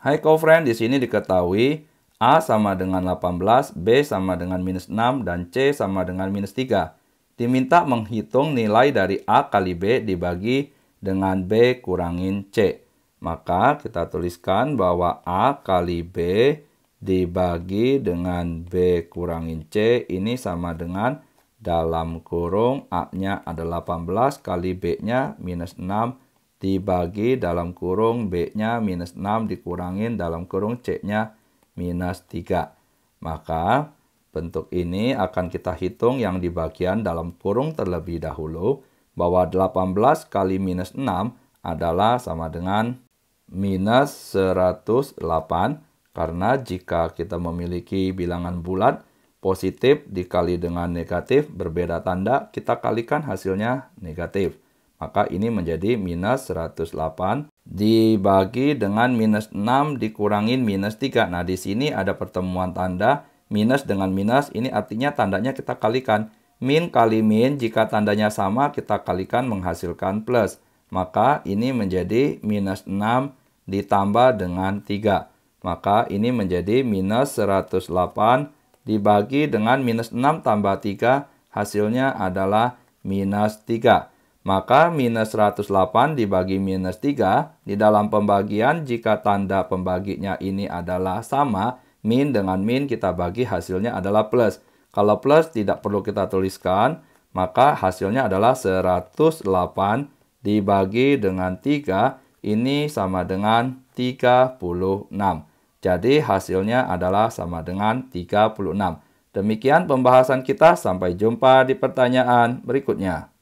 Hai friend, di sini diketahui A sama dengan 18, B sama dengan minus 6, dan C sama dengan minus 3. Diminta menghitung nilai dari A kali B dibagi dengan B kurangin C. Maka kita tuliskan bahwa A kali B dibagi dengan B kurangin C ini sama dengan dalam kurung A-nya ada 18 kali B-nya minus 6 dibagi dalam kurung B-nya minus 6 dikurangin dalam kurung C-nya minus 3. Maka bentuk ini akan kita hitung yang di bagian dalam kurung terlebih dahulu bahwa 18 kali minus 6 adalah sama dengan minus 108 karena jika kita memiliki bilangan bulat positif dikali dengan negatif berbeda tanda kita kalikan hasilnya negatif. Maka ini menjadi minus 108 dibagi dengan minus 6 dikurangin minus 3. Nah, di sini ada pertemuan tanda minus dengan minus. Ini artinya tandanya kita kalikan. Min kali min, jika tandanya sama, kita kalikan menghasilkan plus. Maka ini menjadi minus 6 ditambah dengan 3. Maka ini menjadi minus 108 dibagi dengan minus 6 tambah 3. Hasilnya adalah minus 3. Maka minus 108 dibagi minus 3 di dalam pembagian jika tanda pembaginya ini adalah sama, min dengan min kita bagi hasilnya adalah plus. Kalau plus tidak perlu kita tuliskan, maka hasilnya adalah 108 dibagi dengan 3 ini sama dengan 36. Jadi hasilnya adalah sama dengan 36. Demikian pembahasan kita, sampai jumpa di pertanyaan berikutnya.